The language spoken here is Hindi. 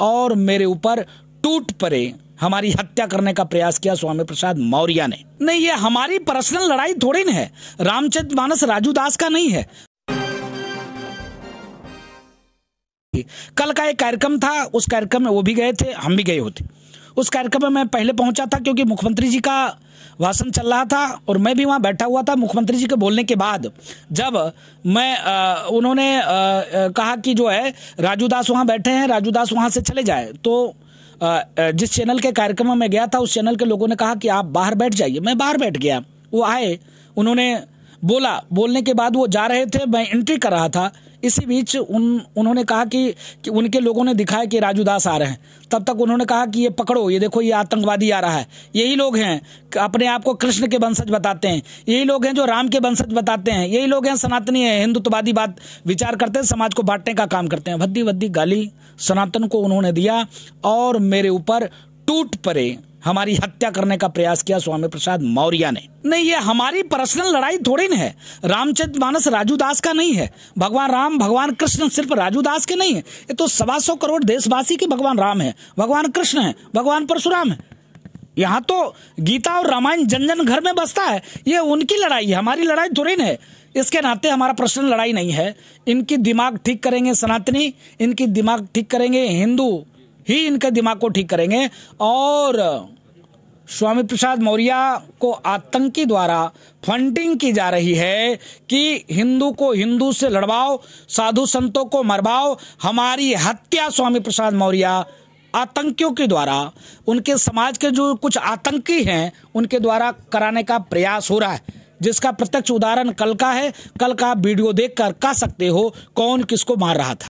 और मेरे ऊपर टूट पड़े हमारी हत्या करने का प्रयास किया स्वामी प्रसाद मौर्य ने नहीं ये हमारी पर्सनल लड़ाई थोड़ी ना है रामचंद्र मानस राजू दास का नहीं है कल का एक कार्यक्रम था उस कार्यक्रम में वो भी गए थे हम भी गए होते उस कार्यक्रम में मैं पहले पहुंचा था क्योंकि मुख्यमंत्री जी का भाषण चल रहा था और मैं भी वहाँ बैठा हुआ था मुख्यमंत्री जी के बोलने के बाद जब मैं आ, उन्होंने आ, कहा कि जो है राजू दास वहाँ बैठे हैं राजू दास वहाँ से चले जाए तो आ, जिस चैनल के कार्यक्रम में मैं गया था उस चैनल के लोगों ने कहा कि आप बाहर बैठ जाइए मैं बाहर बैठ गया वो आए उन्होंने बोला बोलने के बाद वो जा रहे थे मैं एंट्री कर रहा था इसी बीच उन उन्होंने कहा कि, कि उनके लोगों ने दिखाया कि राजू दास आ रहे हैं तब तक उन्होंने कहा कि ये पकड़ो ये देखो ये आतंकवादी आ रहा है यही लोग हैं अपने आप को कृष्ण के वंशज बताते हैं यही लोग हैं जो राम के वंशज बताते हैं यही लोग हैं सनातनी है हिंदुत्ववादी बात विचार करते हैं समाज को बांटने का काम करते हैं भद्दी भद्दी गाली सनातन को उन्होंने दिया और मेरे ऊपर टूट पड़े हमारी हत्या करने का प्रयास किया स्वामी प्रसाद मौर्य ने नहीं ये हमारी पर्सनल लड़ाई थोड़ी न है रामचंद्र मानस राजू दास का नहीं है भगवान राम भगवान कृष्ण सिर्फ राजू दास के नहीं है ये तो सवा सौ करोड़ देशवासी के भगवान राम है भगवान कृष्ण है भगवान परशुराम है यहाँ तो गीता और रामायण जन जन घर में बसता है ये उनकी लड़ाई है हमारी लड़ाई थोड़ी ना है इसके नाते हमारा पर्सनल लड़ाई नहीं है इनकी दिमाग ठीक करेंगे सनातनी इनकी दिमाग ठीक करेंगे हिंदू ही इनके दिमाग को ठीक करेंगे और स्वामी प्रसाद मौर्य को आतंकी द्वारा फंडिंग की जा रही है कि हिंदू को हिंदू से लड़वाओ साधु संतों को मरवाओ हमारी हत्या स्वामी प्रसाद मौर्य आतंकियों के द्वारा उनके समाज के जो कुछ आतंकी हैं उनके द्वारा कराने का प्रयास हो रहा है जिसका प्रत्यक्ष उदाहरण कल का है कल का वीडियो देखकर कह सकते हो कौन किसको मार रहा था